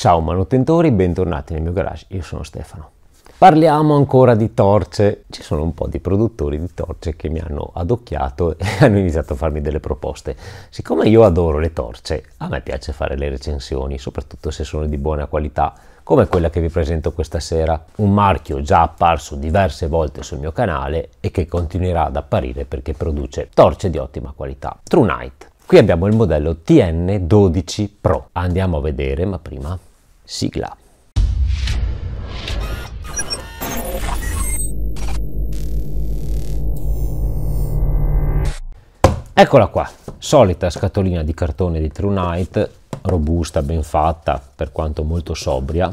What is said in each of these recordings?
Ciao manutentori, bentornati nel mio garage, io sono Stefano. Parliamo ancora di torce. Ci sono un po' di produttori di torce che mi hanno adocchiato e hanno iniziato a farmi delle proposte. Siccome io adoro le torce, a me piace fare le recensioni, soprattutto se sono di buona qualità, come quella che vi presento questa sera. Un marchio già apparso diverse volte sul mio canale e che continuerà ad apparire perché produce torce di ottima qualità. True Night. Qui abbiamo il modello TN12 Pro. Andiamo a vedere, ma prima Sigla. Eccola qua, solita scatolina di cartone di True Night, robusta, ben fatta, per quanto molto sobria.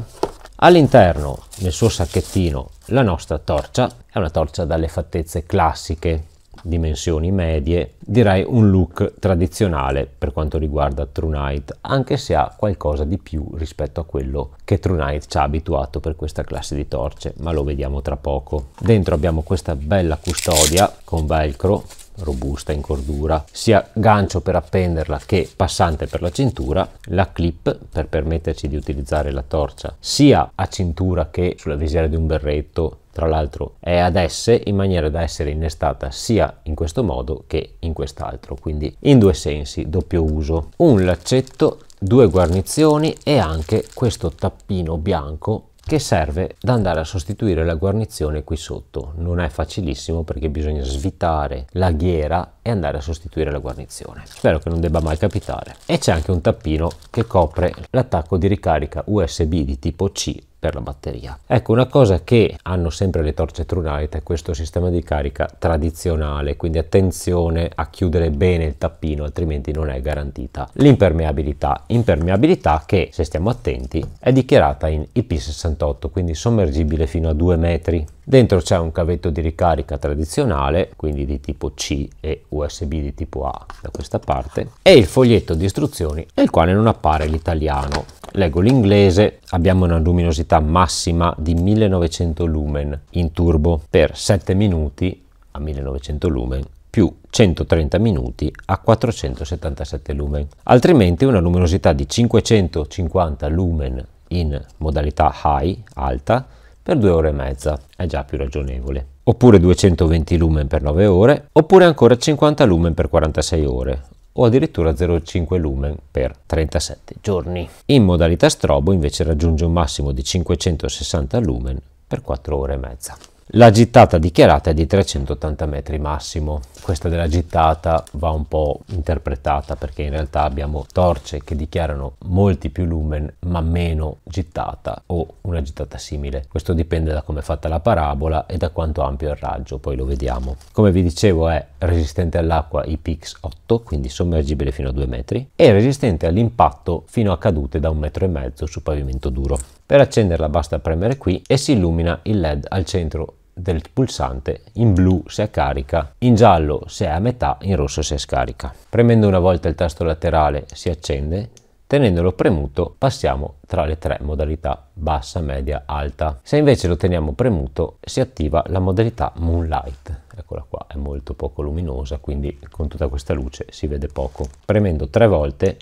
All'interno, nel suo sacchettino, la nostra torcia è una torcia dalle fattezze classiche, dimensioni medie, direi un look tradizionale per quanto riguarda True Night, anche se ha qualcosa di più rispetto a quello che True Night ci ha abituato per questa classe di torce, ma lo vediamo tra poco. Dentro abbiamo questa bella custodia con velcro robusta in cordura, sia gancio per appenderla che passante per la cintura, la clip per permetterci di utilizzare la torcia sia a cintura che sulla visiera di un berretto tra l'altro è ad esse in maniera da essere innestata sia in questo modo che in quest'altro quindi in due sensi doppio uso un laccetto due guarnizioni e anche questo tappino bianco che serve ad andare a sostituire la guarnizione qui sotto. Non è facilissimo perché bisogna svitare la ghiera e andare a sostituire la guarnizione. Spero che non debba mai capitare. E c'è anche un tappino che copre l'attacco di ricarica USB di tipo C per la batteria. Ecco una cosa che hanno sempre le torce True Night è questo sistema di carica tradizionale, quindi attenzione a chiudere bene il tappino altrimenti non è garantita l'impermeabilità, impermeabilità che se stiamo attenti è dichiarata in IP68, quindi sommergibile fino a 2 metri. Dentro c'è un cavetto di ricarica tradizionale, quindi di tipo C e USB di tipo A da questa parte e il foglietto di istruzioni nel quale non appare l'italiano Leggo l'inglese, abbiamo una luminosità massima di 1900 lumen in turbo per 7 minuti a 1900 lumen più 130 minuti a 477 lumen. Altrimenti una luminosità di 550 lumen in modalità high, alta, per 2 ore e mezza, è già più ragionevole. Oppure 220 lumen per 9 ore, oppure ancora 50 lumen per 46 ore, o addirittura 0,5 lumen per 37 giorni. In modalità strobo invece raggiunge un massimo di 560 lumen per 4 ore e mezza. La gittata dichiarata è di 380 metri massimo. Questa della gittata va un po' interpretata perché in realtà abbiamo torce che dichiarano molti più lumen ma meno gittata o una gittata simile. Questo dipende da come è fatta la parabola e da quanto ampio è il raggio, poi lo vediamo. Come vi dicevo è resistente all'acqua IPX 8, quindi sommergibile fino a 2 metri, e resistente all'impatto fino a cadute da un metro e mezzo su pavimento duro. Per accenderla basta premere qui e si illumina il LED al centro del pulsante, in blu se è carica, in giallo se è a metà, in rosso se è scarica. Premendo una volta il tasto laterale si accende, tenendolo premuto passiamo tra le tre modalità bassa, media, alta. Se invece lo teniamo premuto si attiva la modalità Moonlight. Eccola qua, è molto poco luminosa, quindi con tutta questa luce si vede poco. Premendo tre volte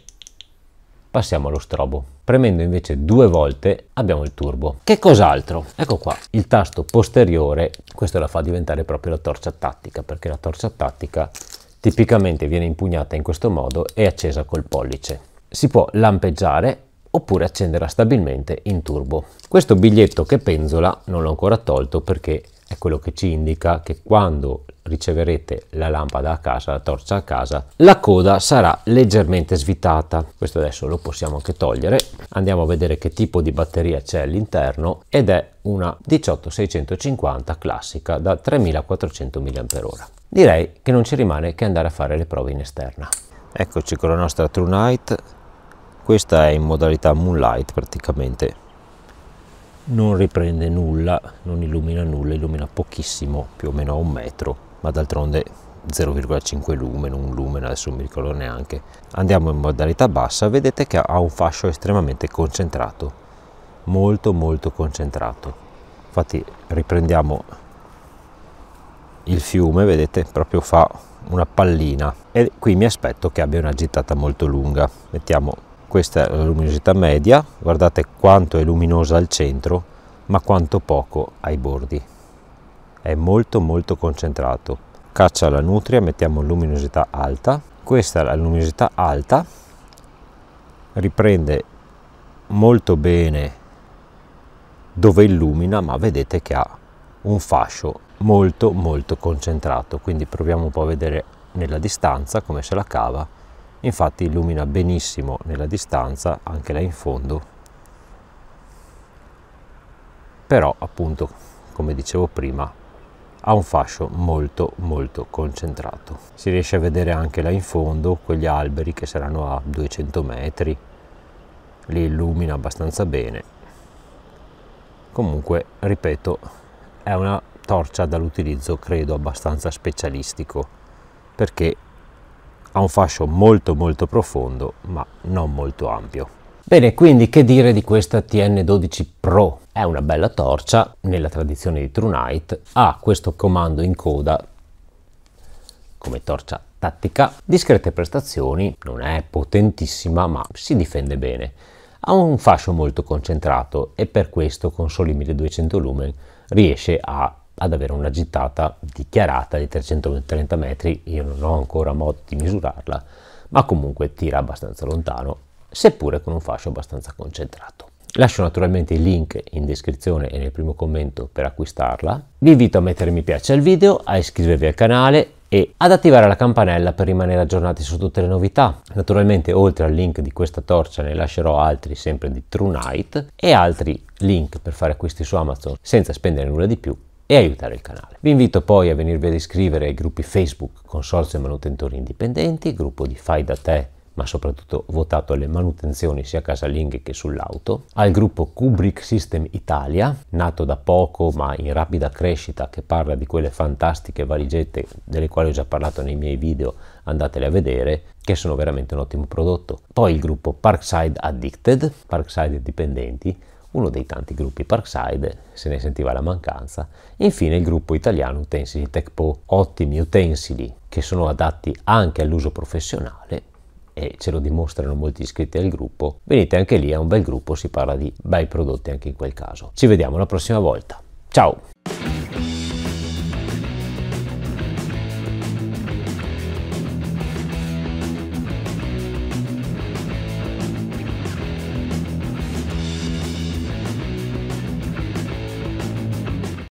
passiamo allo strobo. Premendo invece due volte abbiamo il turbo. Che cos'altro? Ecco qua, il tasto posteriore, questo la fa diventare proprio la torcia tattica, perché la torcia tattica tipicamente viene impugnata in questo modo e accesa col pollice. Si può lampeggiare oppure accenderla stabilmente in turbo. Questo biglietto che penzola non l'ho ancora tolto perché è quello che ci indica che quando riceverete la lampada a casa, la torcia a casa, la coda sarà leggermente svitata. Questo adesso lo possiamo anche togliere. Andiamo a vedere che tipo di batteria c'è all'interno ed è una 18650 classica da 3400 mAh. Direi che non ci rimane che andare a fare le prove in esterna. Eccoci con la nostra True Night. Questa è in modalità Moonlight praticamente non riprende nulla, non illumina nulla, illumina pochissimo, più o meno a un metro, ma d'altronde 0,5 lumen, un lumen adesso non mi ricordo neanche. Andiamo in modalità bassa, vedete che ha un fascio estremamente concentrato, molto molto concentrato. Infatti riprendiamo il fiume, vedete, proprio fa una pallina e qui mi aspetto che abbia una gittata molto lunga. Mettiamo questa è la luminosità media, guardate quanto è luminosa al centro, ma quanto poco ai bordi. È molto molto concentrato. Caccia la nutria, mettiamo luminosità alta. Questa è la luminosità alta, riprende molto bene dove illumina, ma vedete che ha un fascio molto molto concentrato. Quindi proviamo un po' a vedere nella distanza come se la cava infatti illumina benissimo nella distanza anche là in fondo però appunto come dicevo prima ha un fascio molto molto concentrato si riesce a vedere anche là in fondo quegli alberi che saranno a 200 metri li illumina abbastanza bene comunque ripeto è una torcia dall'utilizzo credo abbastanza specialistico perché ha un fascio molto molto profondo ma non molto ampio. Bene, quindi che dire di questa TN12 Pro? È una bella torcia, nella tradizione di True Knight, ha questo comando in coda come torcia tattica, discrete prestazioni, non è potentissima ma si difende bene. Ha un fascio molto concentrato e per questo con soli 1200 lumen riesce a ad avere una gittata dichiarata di 330 metri, io non ho ancora modo di misurarla, ma comunque tira abbastanza lontano, seppure con un fascio abbastanza concentrato. Lascio naturalmente il link in descrizione e nel primo commento per acquistarla. Vi invito a mettere mi piace al video, a iscrivervi al canale e ad attivare la campanella per rimanere aggiornati su tutte le novità. Naturalmente oltre al link di questa torcia ne lascerò altri sempre di True Night e altri link per fare acquisti su Amazon senza spendere nulla di più e aiutare il canale. Vi invito poi a venirvi ad iscrivere ai gruppi Facebook Consorzio Manutentori Indipendenti, gruppo di Fai da te ma soprattutto votato alle manutenzioni sia casalinghe che sull'auto, al gruppo Kubrick System Italia, nato da poco ma in rapida crescita, che parla di quelle fantastiche valigette delle quali ho già parlato nei miei video, andatele a vedere, che sono veramente un ottimo prodotto. Poi il gruppo Parkside Addicted, Parkside Dipendenti, uno dei tanti gruppi Parkside se ne sentiva la mancanza, e infine il gruppo italiano Utensili TechPo, ottimi utensili che sono adatti anche all'uso professionale e ce lo dimostrano molti iscritti al gruppo. Venite anche lì, è un bel gruppo, si parla di bei prodotti anche in quel caso. Ci vediamo la prossima volta. Ciao!